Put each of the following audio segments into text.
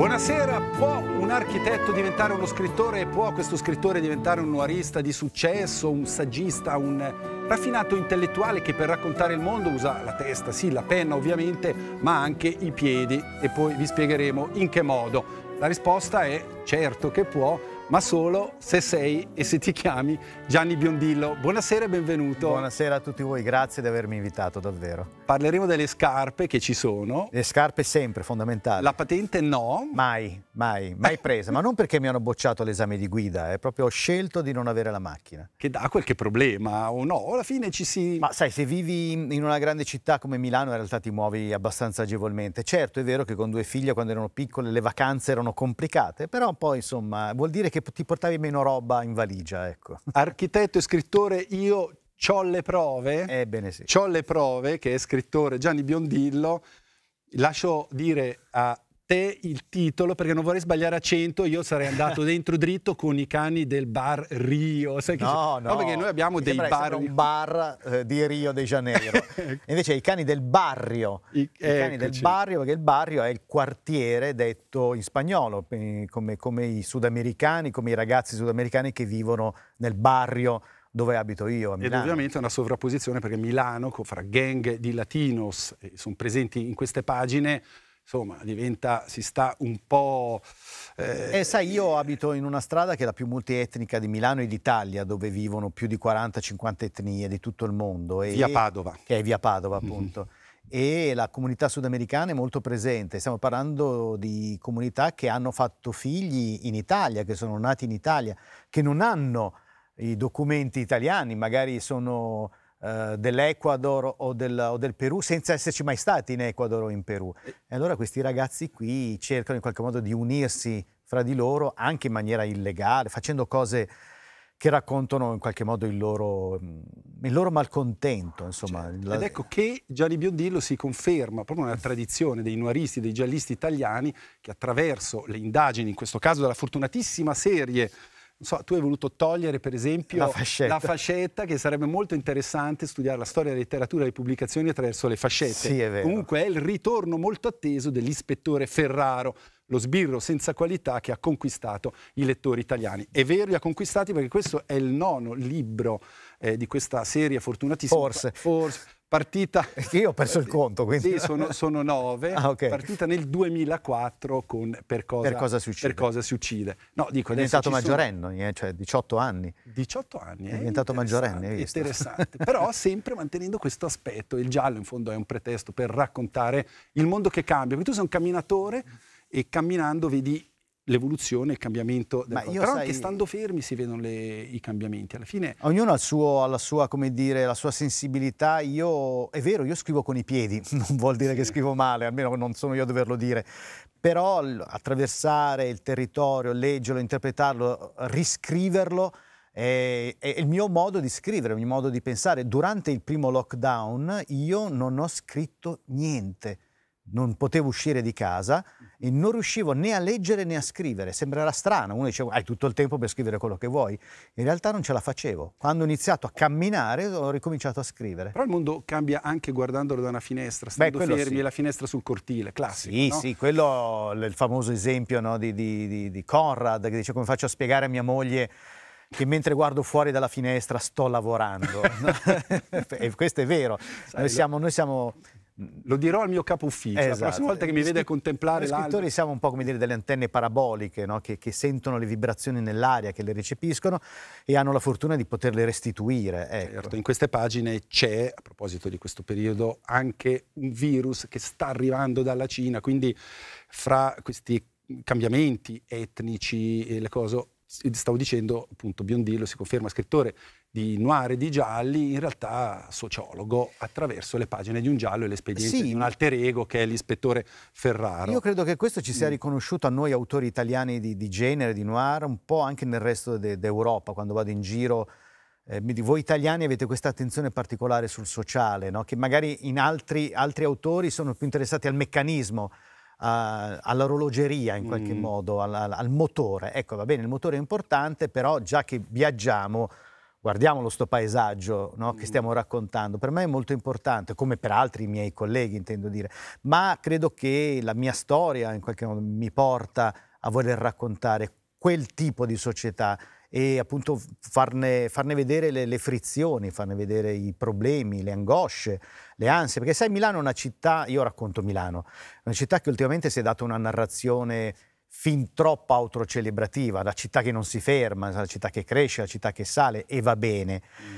Buonasera, può un architetto diventare uno scrittore può questo scrittore diventare un noirista di successo, un saggista, un raffinato intellettuale che per raccontare il mondo usa la testa, sì, la penna ovviamente, ma anche i piedi e poi vi spiegheremo in che modo. La risposta è certo che può ma solo se sei e se ti chiami Gianni Biondillo. Buonasera e benvenuto. Buonasera a tutti voi, grazie di avermi invitato davvero. Parleremo delle scarpe che ci sono. Le scarpe sempre, fondamentali. La patente no. Mai, mai, mai presa, ma non perché mi hanno bocciato l'esame di guida, è eh, proprio ho scelto di non avere la macchina. Che dà qualche problema o no, alla fine ci si... Ma sai, se vivi in una grande città come Milano in realtà ti muovi abbastanza agevolmente. Certo, è vero che con due figlie quando erano piccole le vacanze erano complicate, però poi insomma vuol dire che che ti portavi meno roba in valigia, ecco. Architetto e scrittore, io ho le prove. Ebbene eh, sì. Ho le prove che è scrittore Gianni Biondillo. Lascio dire a te il titolo perché non vorrei sbagliare a 100, io sarei andato dentro dritto con i cani del bar Rio. Sai no, no, no, perché noi abbiamo dei bar... Un bar eh, di Rio de Janeiro. Ecco. Invece i cani del barrio. I, I cani del barrio, perché il barrio è il quartiere detto in spagnolo, eh, come, come i sudamericani, come i ragazzi sudamericani che vivono nel barrio dove abito io. Ed ovviamente è una sovrapposizione perché Milano, fra gang di latinos, eh, sono presenti in queste pagine, insomma, diventa, si sta un po'... Eh... Eh, sai, io abito in una strada che è la più multietnica di Milano e d'Italia, dove vivono più di 40-50 etnie di tutto il mondo. E, via Padova. Che è via Padova, mhm. appunto. Mm-hmm. E la comunità sudamericana è molto presente. Stiamo parlando di comunità che hanno fatto figli in Italia, che sono nati in Italia, che non hanno i documenti italiani, magari sono eh, dell'Ecuador o del, o del, Perù senza esserci mai stati in Ecuador o in Perù. E allora questi ragazzi qui cercano in qualche modo di unirsi fra di loro anche in maniera illegale, facendo cose che raccontano in qualche modo il loro, mm, il loro malcontento. Insomma. Certo. Ed ecco che Gianni Biondillo si conferma proprio nella tradizione dei nuaristi, dei giallisti italiani che attraverso le indagini, in questo caso della fortunatissima serie So, tu hai voluto togliere per esempio la fascetta. la fascetta. che sarebbe molto interessante studiare la storia della letteratura e le pubblicazioni attraverso le fascette. Sì, è vero. Comunque è il ritorno molto atteso dell'ispettore Ferraro, lo sbirro senza qualità che ha conquistato i lettori italiani. È vero, li ha conquistati perché questo è il nono libro eh, di questa serie fortunatissima. Forse. Forse Partita... Io eh, ho perso il conto, quindi... Sì, sono, sono nove. Ah, okay. Partita nel 2004 con Per cosa, per cosa, si, uccide. Per cosa si uccide. No, dico, è diventato maggiorenne, sono... Eh, cioè 18 anni. 18 anni, È eh, diventato maggiorenne, Interessante, però sempre mantenendo questo aspetto. Il giallo, in fondo, è un pretesto per raccontare il mondo che cambia. Perché tu sei un camminatore e camminando vedi l'evoluzione, il cambiamento. Del io, Però sai... anche stando fermi si vedono le, i cambiamenti. Alla fine... Ognuno ha suo, la sua, come dire, la sua sensibilità. Io, è vero, io scrivo con i piedi, non vuol dire sì. che scrivo male, almeno non sono io a doverlo dire. Però attraversare il territorio, leggerlo, interpretarlo, riscriverlo, è, il mio modo di scrivere, il mio modo di pensare. Durante il primo lockdown io non ho scritto niente, non potevo uscire di casa e non riuscivo né a leggere né a scrivere. Sembrerà strano, uno diceva hai tutto il tempo per scrivere quello che vuoi. In realtà non ce la facevo. Quando ho iniziato a camminare ho ricominciato a scrivere. Però il mondo cambia anche guardandolo da una finestra, stando Beh, fermi sì. la finestra sul cortile, classico. Sì, no? sì, quello è il famoso esempio no, di, di, di, di Conrad che dice come faccio a spiegare a mia moglie che mentre guardo fuori dalla finestra sto lavorando. e questo è vero, noi siamo, noi siamo lo dirò al mio capo ufficio, esatto. la prossima volta che mi vede a contemplare l'albero. Noi scrittori siamo un po' come dire delle antenne paraboliche, no? che, che, sentono le vibrazioni nell'aria, che le recepiscono e hanno la fortuna di poterle restituire. Ecco. Certo, in queste pagine c'è, a proposito di questo periodo, anche un virus che sta arrivando dalla Cina, quindi fra questi cambiamenti etnici e le cose, stavo dicendo appunto Biondillo si conferma scrittore, di noir e di gialli, in realtà sociologo attraverso le pagine di un giallo e l'espediente sì. di un alter ego che è l'ispettore Ferraro. Io credo che questo ci sia mm. riconosciuto a noi autori italiani di, di genere, di noir, un po' anche nel resto de, d'Europa, quando vado in giro. Eh, voi italiani avete questa attenzione particolare sul sociale, no? che magari in altri, altri autori sono più interessati al meccanismo, all'orologeria in qualche mm. modo, al, al, motore. Ecco, va bene, il motore è importante, però già che viaggiamo guardiamo questo paesaggio no, che mm. stiamo raccontando. Per me è molto importante, come per altri miei colleghi intendo dire, ma credo che la mia storia in qualche modo mi porta a voler raccontare quel tipo di società e appunto farne, farne vedere le, le, frizioni, farne vedere i problemi, le angosce, le ansie, perché sai Milano è una città, io racconto Milano, una città che ultimamente si è data una narrazione fin troppo autocelebrativa, la città che non si ferma, la città che cresce, la città che sale e va bene. Mm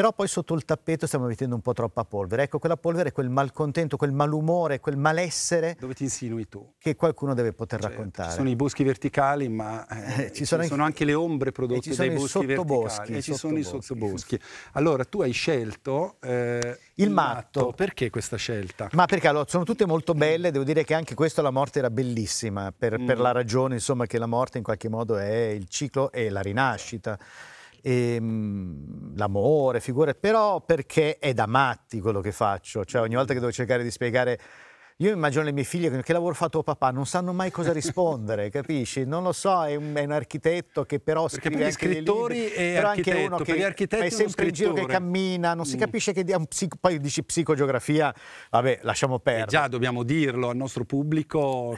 però poi sotto il tappeto stiamo mettendo un po' troppa polvere. Ecco, quella polvere quel malcontento, quel malumore, quel malessere. Dove ti insinui tu? Che qualcuno deve poter cioè, raccontare. Ci sono i boschi verticali, ma eh, eh ci, sono, ci sono anche le ombre prodotte dai boschi verticali. E eh, ci sono i sottoboschi. Allora, tu hai scelto eh, il, matto. matto. Perché questa scelta? Ma perché allora, sono tutte molto belle, devo dire che anche questa, la morte era bellissima, per, mm. per la ragione insomma, che la morte in qualche modo è il ciclo e la rinascita ehm, l'amore, figure, però perché è da matti quello che faccio, cioè ogni volta che devo cercare di spiegare io immagino le mie figlie che lavoro fa tuo papà, non sanno mai cosa rispondere, capisci? Non lo so, è un, è un architetto che però Perché scrive per gli scrittori libri, e però anche uno che è sempre in giro che cammina, non si mm. capisce che psico, poi dici psicogeografia, vabbè, lasciamo eh, perdere. E già dobbiamo dirlo al nostro pubblico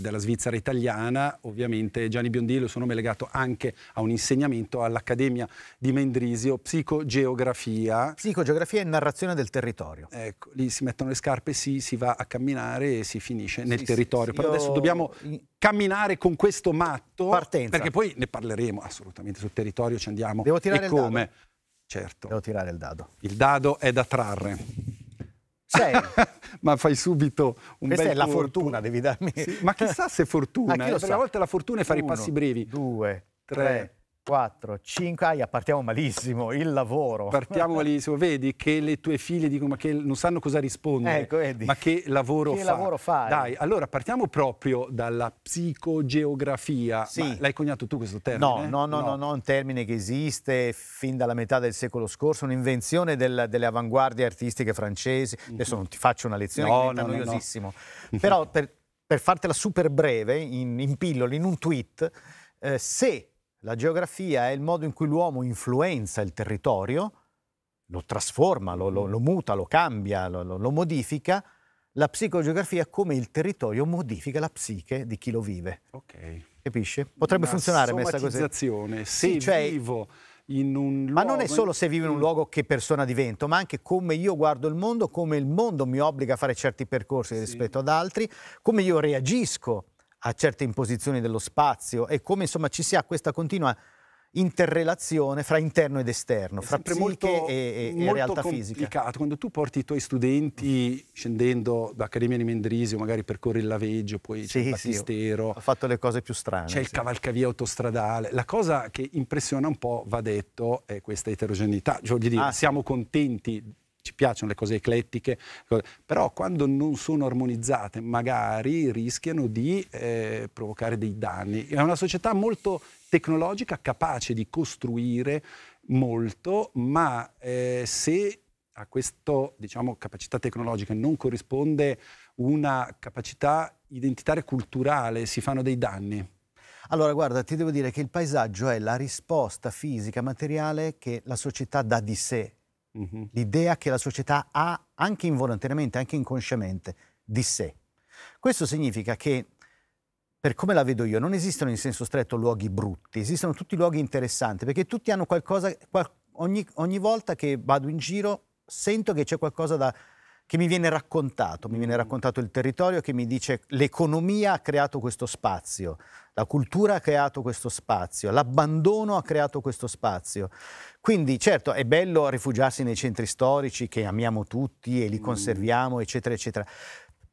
della Svizzera italiana, ovviamente Gianni Biondillo, il suo nome è legato anche a un insegnamento all'Accademia di Mendrisio, psicogeografia. Psicogeografia e narrazione del territorio. Ecco, lì si mettono le scarpe, sì, si va a camminare camminare e si finisce nel sì, territorio. Sì, Però io... adesso dobbiamo camminare con questo matto. Partenza. Perché poi ne parleremo assolutamente sul territorio, ci andiamo. Devo tirare e il come? Dado. Certo. Devo tirare il dado. Il dado è da trarre. Sei. Ma fai subito un Questa bel è la corpo. fortuna, devi darmi. Sì, ma chissà se fortuna. Ah, eh, so. volta la fortuna è fare Uno, i passi brevi. Due, tre, tre 4, 5, aia, partiamo malissimo, il lavoro. Partiamo malissimo, vedi che le tue figlie dicono ma che non sanno cosa rispondere, ecco, ma che lavoro che fa. lavoro fai? Dai, allora partiamo proprio dalla psicogeografia. Sì. l'hai coniato tu questo termine? No, no, no, no. no, no un termine che esiste fin dalla metà del secolo scorso, un'invenzione del, delle avanguardie artistiche francesi. Mhm. Adesso non ti faccio una lezione no, che diventa no, noiosissimo, però per, per, fartela super breve, in, in pillole, in un tweet, eh, se la geografia è il modo in cui l'uomo influenza il territorio, lo trasforma, lo, lo, mm-hmm. lo muta, lo cambia, lo, lo modifica. La psicogeografia è come il territorio modifica la psiche di chi lo vive. Ok. Capisce? Potrebbe Una funzionare messa così. Se sì, cioè, vivo in un luogo... Ma non è solo se vivo in un mm. luogo che persona divento, ma anche come io guardo il mondo, come il mondo mi obbliga a fare certi percorsi sì. rispetto ad altri, come io reagisco a certe imposizioni dello spazio e come insomma ci sia questa continua interrelazione fra interno ed esterno, fra psiche molto, e, e, molto e realtà complicato. fisica. Quando tu porti i tuoi studenti scendendo da Accademia di Mendrisio, magari percorri il Laveggio, poi sì, c'è il Battistero. Sì, ho fatto le cose più strane. C'è sì. il cavalcavia autostradale. La cosa che impressiona un po', va detto, è questa eterogeneità. Cioè, voglio dire, ah, siamo contenti ci piacciono le cose eclettiche, però quando non sono armonizzate magari rischiano di eh, provocare dei danni. È una società molto tecnologica, capace di costruire molto, ma eh, se a questa diciamo, capacità tecnologica non corrisponde una capacità identitaria culturale, si fanno dei danni. Allora, guarda, ti devo dire che il paesaggio è la risposta fisica, materiale che la società dà di sé mm-hmm. l'idea che la società ha anche involontariamente, anche inconsciamente di sé. Questo significa che, per come la vedo io, non esistono in senso stretto luoghi brutti, esistono tutti luoghi interessanti, perché tutti hanno qualcosa, qual- ogni, ogni volta che vado in giro sento che c'è qualcosa da che mi viene raccontato, mi viene mm. raccontato il territorio che mi dice l'economia ha creato questo spazio, la cultura ha creato questo spazio, l'abbandono ha creato questo spazio. Quindi certo è bello rifugiarsi nei centri storici che amiamo tutti e li mm. conserviamo, eccetera, eccetera,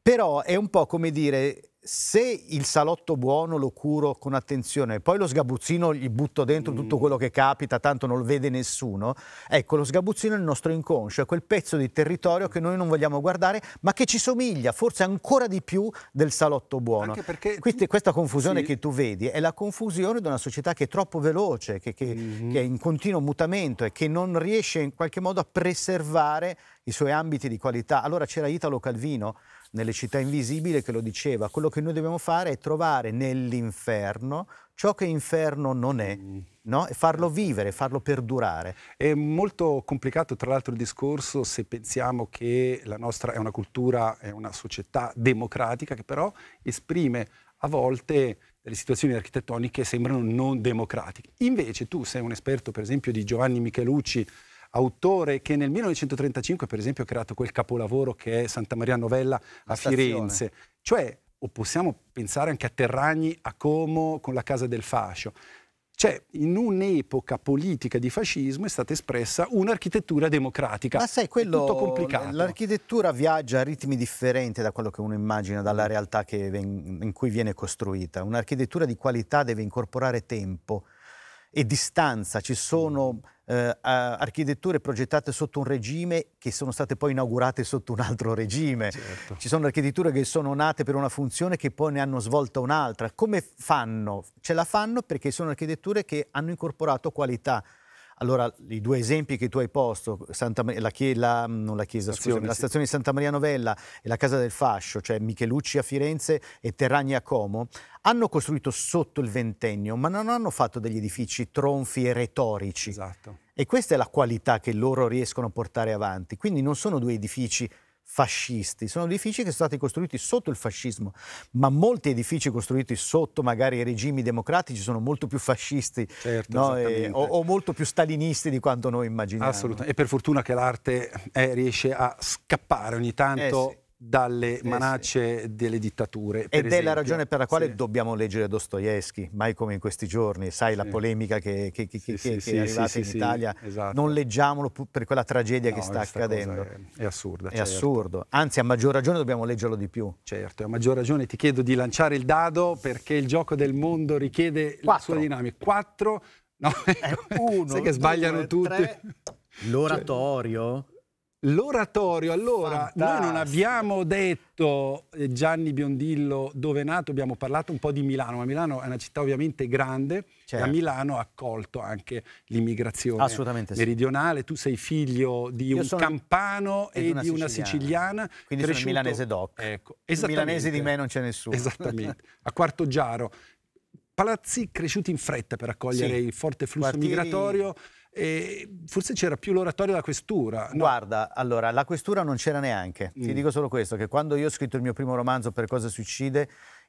però è un po' come dire se il salotto buono lo curo con attenzione, poi lo sgabuzzino gli butto dentro mm. tutto quello che capita, tanto non lo vede nessuno, ecco lo sgabuzzino è il nostro inconscio, è quel pezzo di territorio che noi non vogliamo guardare, ma che ci somiglia forse ancora di più del salotto buono. Quindi, questa confusione sì. che tu vedi è la confusione di una società che è troppo veloce, che, che, mm. che è in continuo mutamento e che non riesce in qualche modo a preservare i suoi ambiti di qualità. Allora c'era Italo Calvino nelle città invisibili che lo diceva, quello che noi dobbiamo fare è trovare nell'inferno ciò che inferno non è, mm. no? e farlo vivere, farlo perdurare. È molto complicato tra l'altro il discorso se pensiamo che la nostra è una cultura, è una società democratica che però esprime a volte delle situazioni architettoniche che sembrano non democratiche. Invece tu sei un esperto per esempio di Giovanni Michelucci, autore che nel 1935 per esempio ha creato quel capolavoro che è Santa Maria Novella a Firenze. Cioè, o possiamo pensare anche a Terragni a Como con la Casa del Fascio. Cioè, in un'epoca politica di fascismo è stata espressa un'architettura democratica. Ma sai, quello, tutto complicato. L'architettura viaggia a ritmi differenti da quello che uno immagina, dalla realtà ven, in cui viene costruita. Un'architettura di qualità deve incorporare tempo e distanza. Ci sono eh, architetture progettate sotto un regime che sono state poi inaugurate sotto un altro regime. Certo. Ci sono architetture che sono nate per una funzione che poi ne hanno svolta un'altra. Come fanno? Ce la fanno perché sono architetture che hanno incorporato qualità allora, i due esempi che tu hai posto, Santa, la, la, mm, la, chiesa, stazione, scusami, sì. la, stazione di Santa Maria Novella e la Casa del Fascio, cioè Michelucci a Firenze e Terragni a Como, hanno costruito sotto il ventennio, ma non hanno fatto degli edifici tronfi e retorici. Esatto. E questa è la qualità che loro riescono a portare avanti. Quindi non sono due edifici fascisti, sono edifici che sono stati costruiti sotto il fascismo, ma molti edifici costruiti sotto magari i regimi democratici sono molto più fascisti certo, no? e, o, o, molto più stalinisti di quanto noi immaginiamo. Assolutamente, e per fortuna che l'arte eh, riesce a scappare ogni tanto. Eh sì dalle manacce sì. delle dittature. Ed esempio. è la ragione per la quale sì. dobbiamo leggere Dostoevsky, mai come in questi giorni. Sai sì. la polemica che, che, che, che è arrivata in Italia. Esatto. Non leggiamolo per quella tragedia no, che sta accadendo. È, è, assurda. È certo. assurdo. Anzi, a maggior ragione dobbiamo leggerlo di più. Certo, a maggior ragione ti chiedo di lanciare il dado perché il gioco del mondo richiede Quattro. la sua dinamica. Quattro, no, eh, ecco. uno, sai che sbagliano due, tutti. Tre. Cioè, L'oratorio? Cioè, L'oratorio, allora, Fantastico. noi non abbiamo detto eh, Gianni Biondillo dove è nato, abbiamo parlato un po' di Milano, ma Milano è una città ovviamente grande certo. e Milano ha accolto anche l'immigrazione meridionale. Sì. Tu sei figlio di Io un campano e di una siciliana. siciliana Quindi cresciuto... sono milanese doc. Ecco, milanese di me non c'è nessuno. Esattamente, a Quarto Giaro, Palazzi cresciuti in fretta per accogliere sì. il forte flusso Quartieri... migratorio. E forse c'era più l'oratorio della questura. No? Guarda, allora, la questura non c'era neanche. Mm. Ti dico solo questo, che quando io ho scritto il mio primo romanzo per cosa si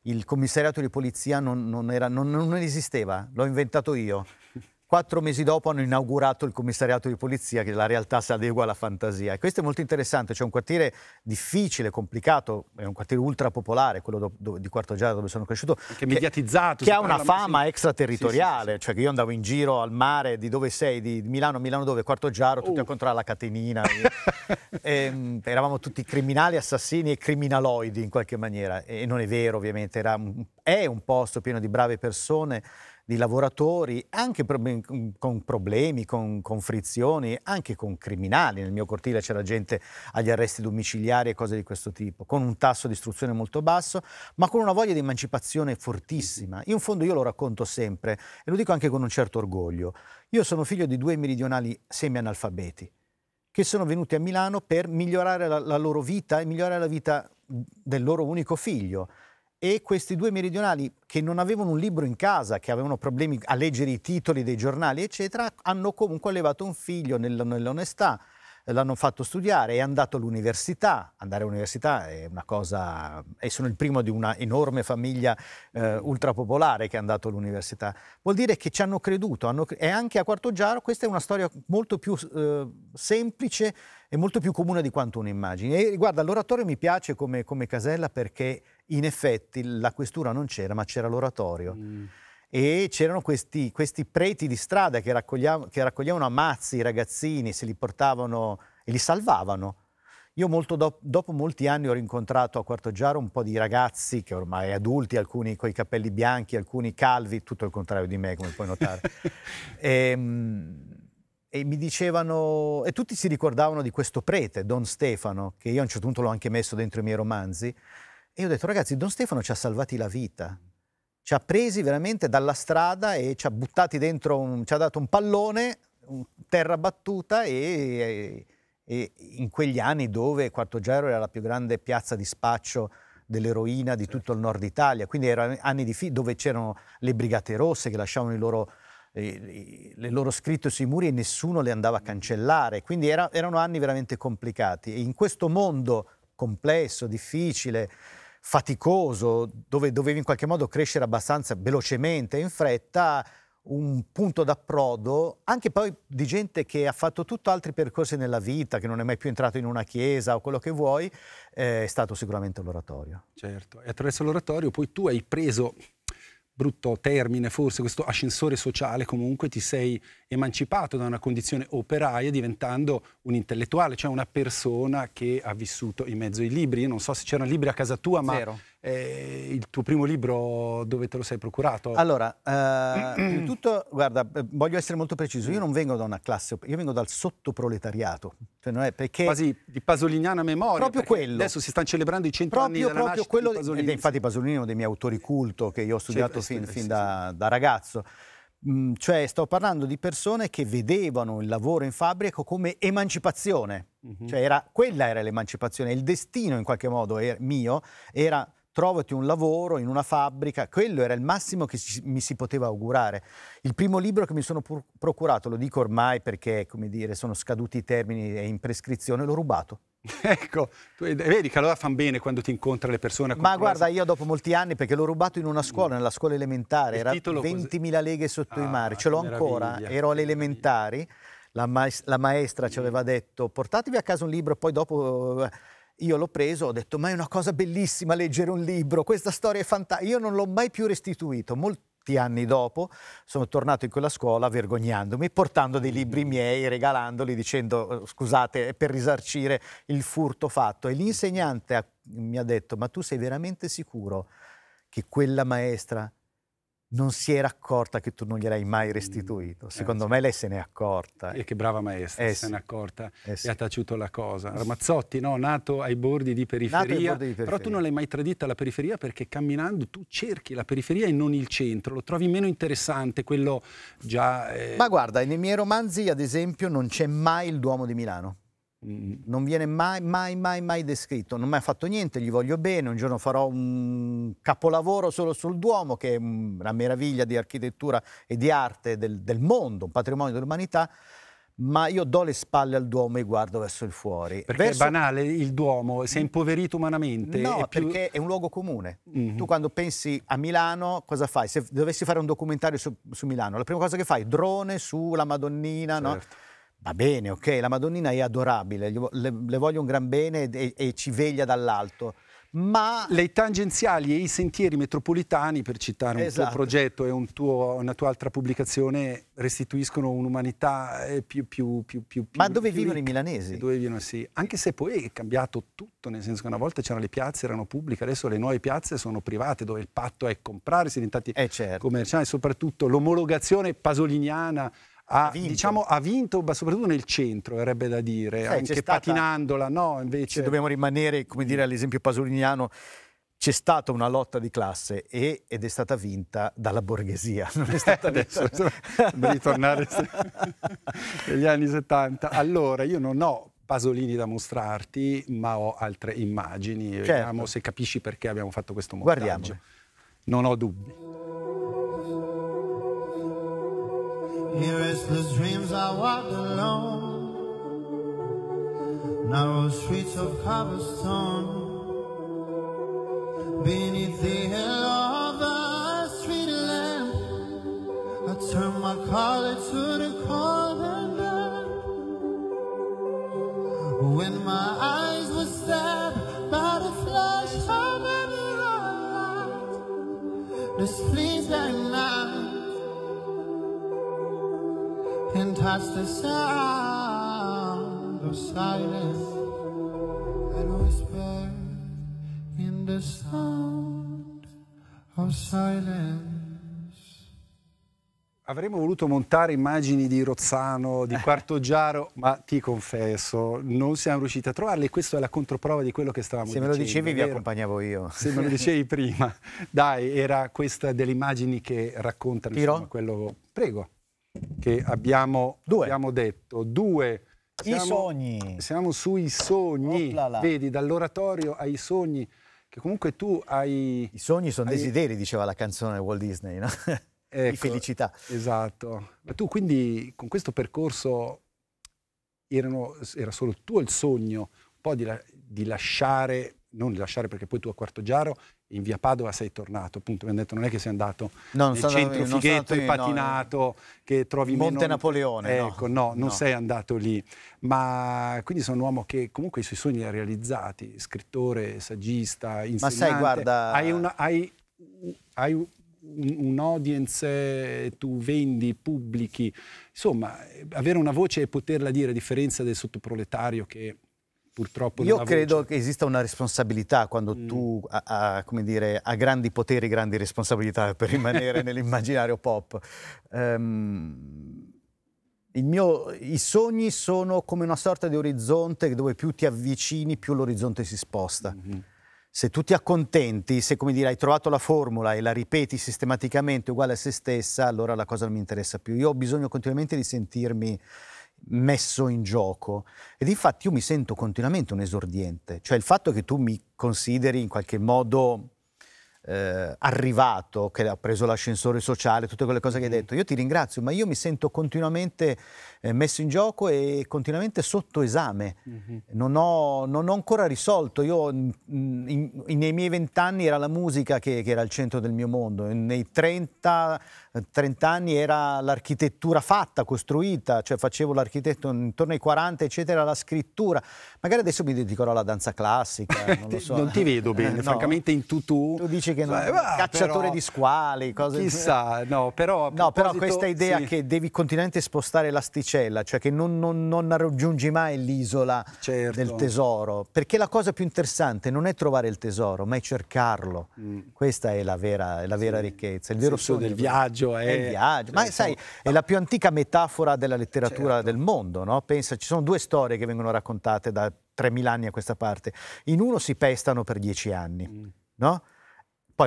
il commissariato di polizia non, non, era, non, non esisteva, l'ho inventato io. Quattro mesi dopo hanno inaugurato il commissariato di polizia, che la realtà si adegua alla fantasia. E questo è molto interessante, c'è cioè un quartiere difficile, complicato, è un quartiere ultra popolare, quello do, do, di Quarto Giada dove sono cresciuto. che, mediatizzato. Che ha una fama sì. extraterritoriale, sì, sì, cioè che io andavo in giro al mare di dove sei, di Milano, Milano dove, Quarto Giaro, tutti uh. a contrarre la catenina. e, ehm, eravamo tutti criminali, assassini e criminaloidi in qualche maniera. E non è vero ovviamente, un, è un posto pieno di brave persone di lavoratori, anche con problemi, con, con frizioni, anche con criminali. Nel mio cortile c'era gente agli arresti domiciliari e cose di questo tipo, con un tasso di istruzione molto basso, ma con una voglia di emancipazione fortissima. In fondo io lo racconto sempre e lo dico anche con un certo orgoglio. Io sono figlio di due meridionali semianalfabeti che sono venuti a Milano per migliorare la, la loro vita e migliorare la vita del loro unico figlio e questi due meridionali che non avevano un libro in casa, che avevano problemi a leggere i titoli dei giornali, eccetera, hanno comunque allevato un figlio nell'onestà, eh, l'hanno fatto studiare, è andato all'università, andare all'università è una cosa, e sono il primo di una enorme famiglia eh, ultrapopolare che è andato all'università, vuol dire che ci hanno creduto, hanno, e anche a Quarto Giaro questa è una storia molto più eh, semplice e molto più comune di quanto un'immagine. E guarda, l'oratorio mi piace come, come casella perché in effetti la questura non c'era, ma c'era l'oratorio. Mm. E c'erano questi, questi, preti di strada che, che raccoglievano a mazzi i ragazzini, se li portavano e li salvavano. Io molto do- dopo molti anni ho rincontrato a Quarto Giaro un po' di ragazzi che ormai adulti, alcuni con i capelli bianchi, alcuni calvi, tutto il contrario di me, come puoi notare. e, ehm, e, mi dicevano, e tutti si ricordavano di questo prete, Don Stefano, che io a un certo punto l'ho anche messo dentro i miei romanzi, e ho detto, ragazzi, Don Stefano ci ha salvati la vita. Ci ha presi veramente dalla strada e ci ha buttati dentro, un, ci ha dato un pallone, un terra battuta e, e, e, in quegli anni dove Quarto Gero era la più grande piazza di spaccio dell'eroina di tutto il certo. nord Italia, quindi erano anni di fi- dove c'erano le brigate rosse che lasciavano i loro le loro scritte sui muri e nessuno le andava a cancellare, quindi era, erano anni veramente complicati e in questo mondo complesso, difficile, faticoso, dove dovevi in qualche modo crescere abbastanza velocemente, in fretta, un punto d'approdo anche poi di gente che ha fatto tutto altri percorsi nella vita, che non è mai più entrato in una chiesa o quello che vuoi, eh, è stato sicuramente l'oratorio. Certo, e attraverso l'oratorio poi tu hai preso, brutto termine forse, questo ascensore sociale comunque, ti sei emancipato da una condizione operaia diventando un intellettuale, cioè una persona che ha vissuto in mezzo ai libri. Io non so se c'erano libri a casa tua, ma eh, il tuo primo libro dove te lo sei procurato? Allora, eh, tutto, guarda, eh, voglio essere molto preciso, io non vengo da una classe, io vengo dal sottoproletariato. Cioè perché... Quasi di pasoliniana memoria. Proprio quello. Adesso si stanno celebrando i 100 proprio, anni proprio quello di Pasolini. Ed eh, infatti Pasolini è uno dei miei autori culto che io ho studiato cioè, fin, fin da, da ragazzo. Mm, cioè sto parlando di persone che vedevano il lavoro in fabbrica come emancipazione, mm-hmm. cioè era, quella era l'emancipazione, il destino in qualche modo era, mio era trovati un lavoro in una fabbrica, quello era il massimo che si, mi si poteva augurare. Il primo libro che mi sono procurato, lo dico ormai perché, come dire, sono scaduti i termini e in prescrizione, l'ho rubato. Ecco, tu, vedi che allora fanno bene quando ti incontra le persone. Ma guarda, io dopo molti anni, perché l'ho rubato in una scuola, nella scuola elementare, Il era 20.000 leghe sotto ah, i mari, ce l'ho ancora, ero alle elementari, la, maest la, maestra ci mm. aveva detto portatevi a casa un libro, poi dopo eh, io l'ho preso, ho detto ma è una cosa bellissima leggere un libro, questa storia è fantastica, io non l'ho mai più restituito, molto molti anni dopo sono tornato in quella scuola vergognandomi, portando dei libri mm-hmm. miei, regalandoli, dicendo oh, scusate, per risarcire il furto fatto. E l'insegnante mi ha detto, ma tu sei veramente sicuro che quella maestra non si era accorta che tu non gliel'hai mai mm, restituito. Eh, Secondo eh, me lei se n'è accorta. E che brava maestra, eh, se sì. n'è accorta eh, e ha taciuto la cosa. Ramazzotti, no, nato ai bordi di periferia, bordi di periferia. però tu non l'hai mai tradita la periferia perché camminando tu cerchi la periferia e non il centro, lo trovi meno interessante, quello già... Eh, Ma guarda, nei miei romanzi, ad esempio, non c'è mai il Duomo di Milano non viene mai, mai, mai, mai descritto, non mi ha fatto niente, gli voglio bene, un giorno farò un capolavoro solo sul Duomo, che è una meraviglia di architettura e di arte del, del mondo, un patrimonio dell'umanità, ma io do le spalle al Duomo e guardo verso il fuori. Perché verso... è banale il Duomo, si è mm. impoverito umanamente. No, è più... perché è un luogo comune. Mm -hmm. Tu quando pensi a Milano, cosa fai? Se dovessi fare un documentario su, su Milano, la prima cosa che fai? Drone sulla Madonnina, certo. no? Va bene, ok, la Madonnina è adorabile, le, le voglio un gran bene e, e ci veglia dall'alto ma le tangenziali e i sentieri metropolitani, per citare esatto. un tuo esatto. progetto e un tuo, una tua altra pubblicazione, restituiscono un'umanità eh, più, più, più, più, Ma dove vivono i milanesi? Dove vivono, sì. Anche se poi è cambiato tutto, nel senso che una volta c'erano le piazze, erano pubbliche, adesso le nuove piazze sono private, dove il patto è comprare, si è diventati eh certo. commerciali, soprattutto l'omologazione pasoliniana ha, vinto. Diciamo, ha vinto, ma soprattutto nel centro, verrebbe da dire, Sai, anche stata... patinandola, no? Invece... Se dobbiamo rimanere, come dire, all'esempio pasoliniano, c'è stata una lotta di classe e, ed è stata vinta dalla borghesia. Non è stata eh, adesso, devi tornare negli anni 70. Allora, io non ho Pasolini da mostrarti, ma ho altre immagini. Certo. Vediamo se capisci perché abbiamo fatto questo montaggio. Guardiamo. Non ho dubbi. In restless dreams I walked alone Narrow streets of cobblestone Beneath the halo of a street lamp I turned my collar to past the sound of silence and whisper in the sound of silence. Avremmo voluto montare immagini di Rozzano, di eh. Quarto Giaro, ma ti confesso, non siamo riusciti a trovarle. Questa è la controprova di quello che stavamo dicendo. Se me lo dicevi vero? vi accompagnavo io. Se me lo dicevi prima. Dai, era questa delle immagini che raccontano insomma, quello... Prego che abbiamo, abbiamo detto. Due. Siamo, I sogni. Siamo sui sogni. Oplala. Vedi, dall'oratorio ai sogni, che comunque tu hai... I sogni sono hai... desideri, diceva la canzone Walt Disney, no? Ecco, di felicità. Esatto. Ma tu quindi con questo percorso erano, era solo tuo il sogno un po' di, la, di lasciare, non di lasciare perché poi tu a Quarto Giaro in via Padova sei tornato, appunto, mi hanno detto non è che sei andato no, nel sono, centro Fighetto, in patinato, no, che trovi Monte meno... Napoleone, Ecco, no, no non no. sei andato lì. Ma quindi sono un uomo che comunque i suoi sogni ha realizzati, scrittore, saggista, insegnante. Ma sai, guarda... Hai, una, hai, hai un audience, tu vendi, pubblichi. Insomma, avere una voce e poterla dire, a differenza del sottoproletario che purtroppo... Io credo voce. che esista una responsabilità quando mm. tu ha, ha, dire, ha, grandi poteri, grandi responsabilità per rimanere nell'immaginario pop. Um, mio, I sogni sono come una sorta di orizzonte dove più ti avvicini, più l'orizzonte si sposta. Mm -hmm se tu ti accontenti, se come dire hai trovato la formula e la ripeti sistematicamente uguale a se stessa, allora la cosa non mi interessa più. Io ho bisogno continuamente di sentirmi messo in gioco. Ed infatti io mi sento continuamente un esordiente, cioè il fatto che tu mi consideri in qualche modo eh, arrivato, che ha preso l'ascensore sociale, tutte quelle cose che hai mm. detto. Io ti ringrazio, ma io mi sento continuamente eh, messo in gioco e continuamente sotto esame. Mm-hmm. Non, ho, non, ho, ancora risolto. Io, mm, in, in, nei miei vent'anni era la musica che, che, era il centro del mio mondo, nei 30, 30, anni era l'architettura fatta, costruita, cioè facevo l'architetto intorno ai 40, eccetera, la scrittura. Magari adesso mi dedicherò alla danza classica. Non, lo so. non ti vedo bene, eh, francamente in tutù. Tu dici dici che non è ah, cacciatore però, di squali, cose Chissà, no, però... No, però questa idea sì. che devi continuamente spostare l'asticella, cioè che non, non, non raggiungi mai l'isola certo. del tesoro, perché la cosa più interessante non è trovare il tesoro, ma è cercarlo. Mm. Questa è la vera, è la vera sì. ricchezza, il vero il sogno del viaggio. È... il eh. viaggio, ma eh, sai, è la più antica metafora della letteratura certo. del mondo, no? Pensa, ci sono due storie che vengono raccontate da 3.000 anni a questa parte. In uno si pestano per 10 anni, mm. no?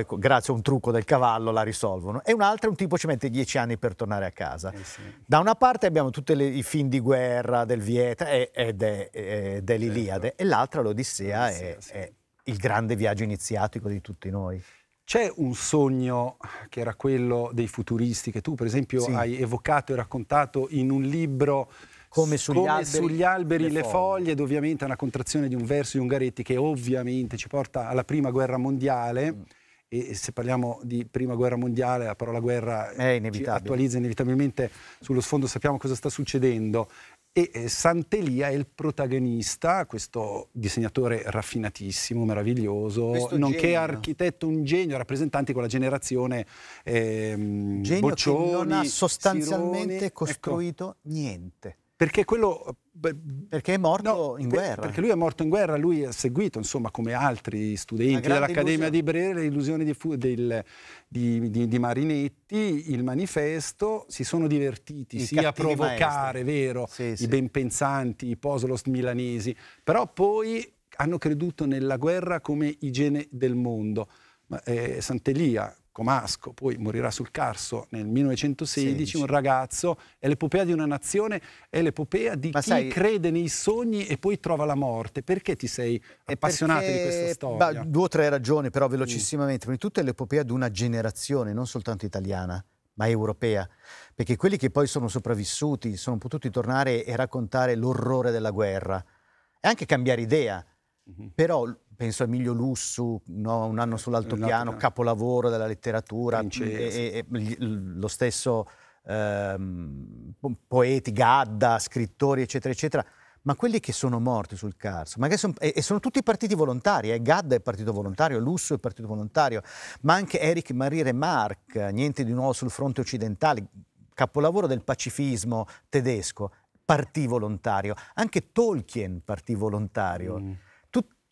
poi grazie a un trucco del cavallo la risolvono. E un'altra, un tipo ci mette dieci anni per tornare a casa. Eh sì. Da una parte abbiamo tutti i film di guerra del Vieta ed è, dell'Iliade, certo. e l'altra l'Odissea, è, sì. è il grande viaggio iniziatico di tutti noi. C'è un sogno che era quello dei futuristi, che tu per esempio sì. hai evocato e raccontato in un libro come sugli come alberi, sugli alberi le, foglie. foglie ed ovviamente è una contrazione di un verso di Ungaretti che ovviamente ci porta alla prima guerra mondiale. Mm e se parliamo di prima guerra mondiale, la parola guerra ci attualizza inevitabilmente sullo sfondo, sappiamo cosa sta succedendo. E Santelia è il protagonista, questo disegnatore raffinatissimo, meraviglioso, questo nonché genio. architetto, un genio, rappresentante quella generazione ehm, genio Boccioni, che non ha sostanzialmente Sironi. Ecco. costruito ecco. niente perché quello... Perché è morto no, in guerra. Perché lui è morto in guerra, lui ha seguito, insomma, come altri studenti dell'Accademia di Brera, le illusioni di, del, di, di, di, Marinetti, il manifesto, si sono divertiti I sia a provocare, maestri. vero, sì, i ben pensanti, i poslos milanesi, però poi hanno creduto nella guerra come igiene del mondo. Ma, eh, Sant'Elia, Comasco, poi morirà sul Carso nel 1916, 16. un ragazzo, è l'epopea di una nazione, è l'epopea di Ma chi sai, crede nei sogni e poi trova la morte. Perché ti sei appassionato perché, di questa storia? Bah, due o tre ragioni, però velocissimamente. Prima di tutto è l'epopea di una generazione, non soltanto italiana ma europea, perché quelli che poi sono sopravvissuti sono potuti tornare e raccontare l'orrore della guerra e anche cambiare idea, mm -hmm. però penso a Emilio Lussu, no? Un anno sull'altopiano, capolavoro della letteratura, e, e, e, lo stesso ehm, poeti, Gadda, scrittori, eccetera, eccetera. Ma quelli che sono morti sul Carso, son, e, sono tutti partiti volontari, eh? Gadda è partito volontario, Lussu è partito volontario, ma anche Eric Marie Remarque, niente di nuovo sul fronte occidentale, capolavoro del pacifismo tedesco, partì volontario. Anche Tolkien partì volontario. Mm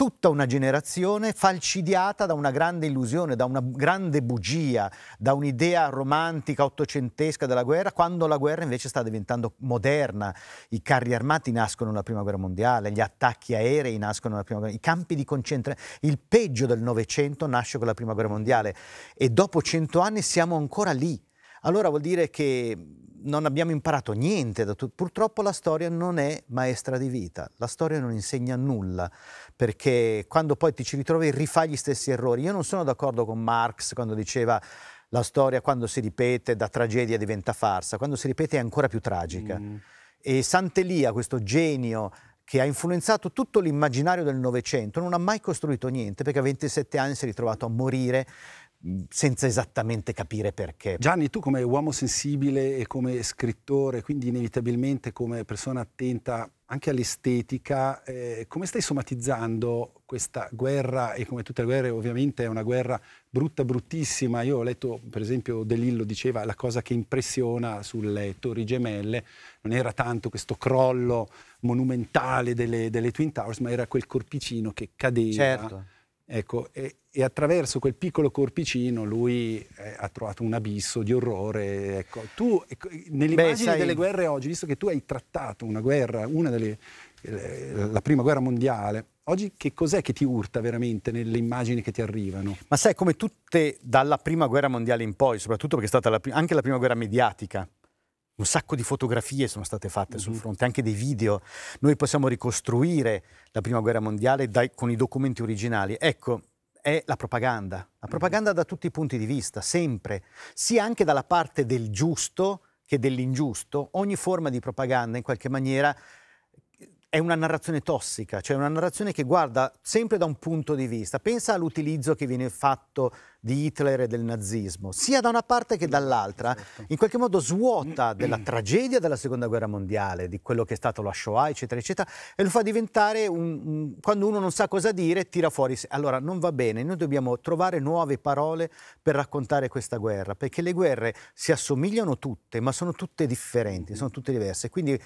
tutta una generazione falcidiata da una grande illusione, da una grande bugia, da un'idea romantica, ottocentesca della guerra, quando la guerra invece sta diventando moderna. I carri armati nascono nella Prima Guerra Mondiale, gli attacchi aerei nascono nella Prima Guerra Mondiale, i campi di concentrazione, il peggio del Novecento nasce con la Prima Guerra Mondiale e dopo cento anni siamo ancora lì. Allora vuol dire che non abbiamo imparato niente. Da Purtroppo la storia non è maestra di vita, la storia non insegna nulla, perché quando poi ti ci ritrovi rifai gli stessi errori. Io non sono d'accordo con Marx quando diceva la storia quando si ripete da tragedia diventa farsa, quando si ripete è ancora più tragica. Mm. E Sant'Elia, questo genio che ha influenzato tutto l'immaginario del Novecento, non ha mai costruito niente perché a 27 anni si è ritrovato a morire senza esattamente capire perché. Gianni, tu come uomo sensibile e come scrittore, quindi inevitabilmente come persona attenta anche all'estetica, eh, come stai somatizzando questa guerra e come tutte le guerre ovviamente è una guerra brutta, bruttissima. Io ho letto per esempio De Lillo diceva la cosa che impressiona sulle torri gemelle non era tanto questo crollo monumentale delle, delle Twin Towers, ma era quel corpicino che cadeva. Certo Ecco, e, e, attraverso quel piccolo corpicino lui eh, ha trovato un abisso di orrore. Ecco. Tu, ecco, nell'immagine sai... delle guerre oggi, visto che tu hai trattato una guerra, una delle, eh, la prima guerra mondiale, oggi che cos'è che ti urta veramente nelle immagini che ti arrivano? Ma sai, come tutte dalla prima guerra mondiale in poi, soprattutto perché è stata la anche la prima guerra mediatica, un sacco di fotografie sono state fatte mm -hmm. sul mhm. fronte, anche dei video. Noi possiamo ricostruire la prima guerra mondiale dai, con i documenti originali. Ecco, è la propaganda. La mhm. propaganda da tutti i punti di vista, sempre, sia anche dalla parte del giusto che dell'ingiusto. Ogni forma di propaganda in qualche maniera è una narrazione tossica, cioè una narrazione che guarda sempre da un punto di vista. Pensa all'utilizzo che viene fatto di Hitler e del nazismo, sia da una parte che dall'altra, certo. in qualche modo svuota della tragedia della seconda guerra mondiale, di quello che è stato la Shoah, eccetera, eccetera, e lo fa diventare, un, un, quando uno non sa cosa dire, tira fuori. Allora non va bene, noi dobbiamo trovare nuove parole per raccontare questa guerra, perché le guerre si assomigliano tutte, ma sono tutte differenti, mm-hmm. sono tutte diverse. Quindi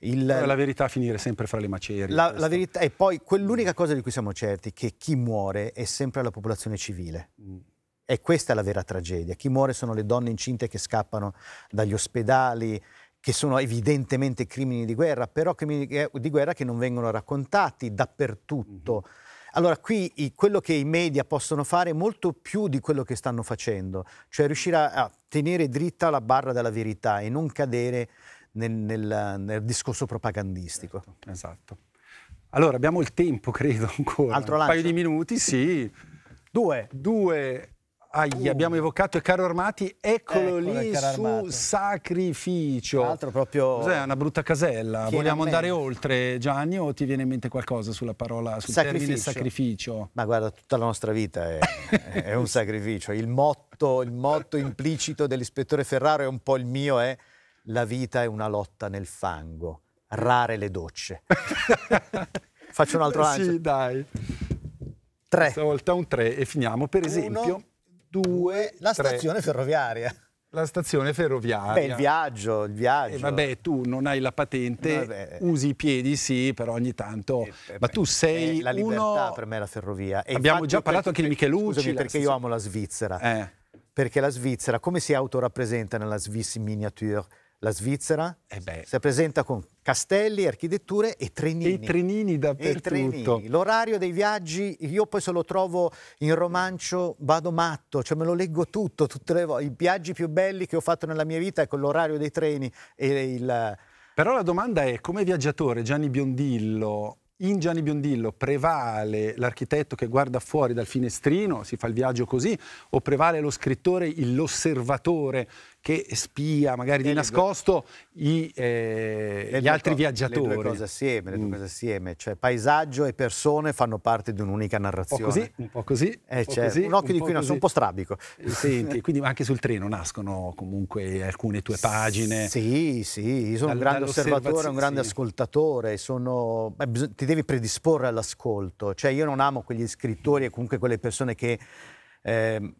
il, la verità finire sempre fra le macerie. La, la verità, e poi l'unica cosa di cui siamo certi è che chi muore è sempre la popolazione civile. Mm. E questa è la vera tragedia. Chi muore sono le donne incinte che scappano dagli ospedali, che sono evidentemente crimini di guerra, però crimini di guerra che non vengono raccontati dappertutto. Mm -hmm. Allora qui i, quello che i media possono fare è molto più di quello che stanno facendo, cioè riuscire a, a tenere dritta la barra della verità e non cadere nel, nel, nel discorso propagandistico. Esatto, esatto. Allora abbiamo il tempo, credo, ancora. Altro Un lancio. paio di minuti, sì. Due. Due. Aia, uh. abbiamo evocato i caro armati, eccolo, eccolo lì su armato. sacrificio. Tra l'altro proprio... Cos'è? Una brutta casella. Vogliamo andare oltre Gianni o ti viene in mente qualcosa sulla parola, sul sacrificio. termine sacrificio? Ma guarda, tutta la nostra vita è, è un sacrificio. Il motto, il motto implicito dell'ispettore Ferraro è un po' il mio, Eh? la vita è una lotta nel fango, rare le docce. Faccio un altro lancio. Sì, dai. Tre. Questa volta un tre e finiamo, per esempio, Uno, due, la tre. stazione ferroviaria. La stazione ferroviaria. Beh, il viaggio, il eh, viaggio. Eh, vabbè, tu non hai la patente, vabbè. usi i piedi, sì, però ogni tanto... Eh, ma tu eh, sei eh, La libertà uno... per me è la ferrovia. E Abbiamo già parlato anche di Michelucci. Scusami, perché io amo la Svizzera. Eh. Perché la Svizzera, come si autorappresenta nella Swiss miniature? la Svizzera eh si presenta con castelli, architetture e trenini. E i trenini dappertutto. L'orario dei viaggi, io poi se lo trovo in romancio vado matto, cioè me lo leggo tutto, tutte le I viaggi più belli che ho fatto nella mia vita è con ecco, l'orario dei treni e il... Però la domanda è, come viaggiatore Gianni Biondillo in Gianni Biondillo prevale l'architetto che guarda fuori dal finestrino, si fa il viaggio così, o prevale lo scrittore, l'osservatore che spia magari e di nascosto i, eh, gli altri viaggiatori. Le due cose assieme, le due mm. cose assieme, cioè paesaggio e persone fanno parte di un'unica narrazione. Un po' così, un po' così. Eh, un, po certo. così un occhio un di qui, no, sono un po' strabico. Eh, senti, quindi anche sul treno nascono comunque alcune tue pagine. Sì, sì, sono Dall un grande osservatore, un grande sì. ascoltatore, sono, beh, ti devi predisporre all'ascolto, cioè io non amo quegli scrittori e comunque quelle persone che... Eh,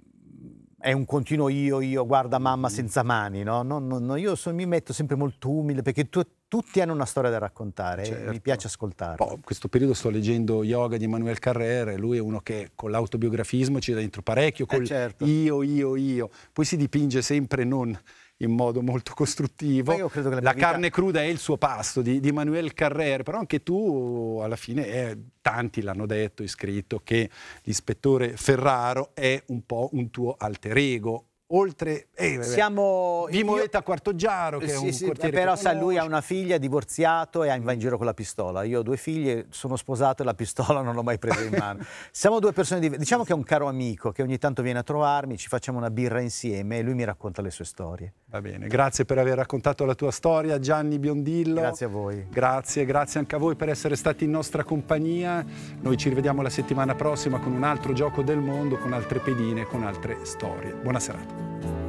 è un continuo io, io, guarda mamma mm. senza mani, no? no, no, no io so, mi metto sempre molto umile perché tu, tutti hanno una storia da raccontare certo. e mi certo. piace ascoltare. In questo periodo sto leggendo Yoga di Emanuele Carrere, lui è uno che con l'autobiografismo ci dà dentro parecchio, con eh certo. io, io, io. Poi si dipinge sempre non in modo molto costruttivo. La carne cruda è il suo pasto di, di Manuel Carrer, però anche tu alla fine, eh, tanti l'hanno detto, scritto, che l'ispettore Ferraro è un po' un tuo alter ego, oltre eh, siamo di io... Quartoggiaro che sì, è un sì, quartiere però sa lui ha una figlia divorziato e va in giro con la pistola io ho due figlie sono sposato e la pistola non l'ho mai presa in mano siamo due persone diverse diciamo che è un caro amico che ogni tanto viene a trovarmi ci facciamo una birra insieme e lui mi racconta le sue storie va bene grazie per aver raccontato la tua storia Gianni Biondillo grazie a voi grazie grazie anche a voi per essere stati in nostra compagnia noi ci rivediamo la settimana prossima con un altro gioco del mondo con altre pedine con altre storie buona serata Thank you.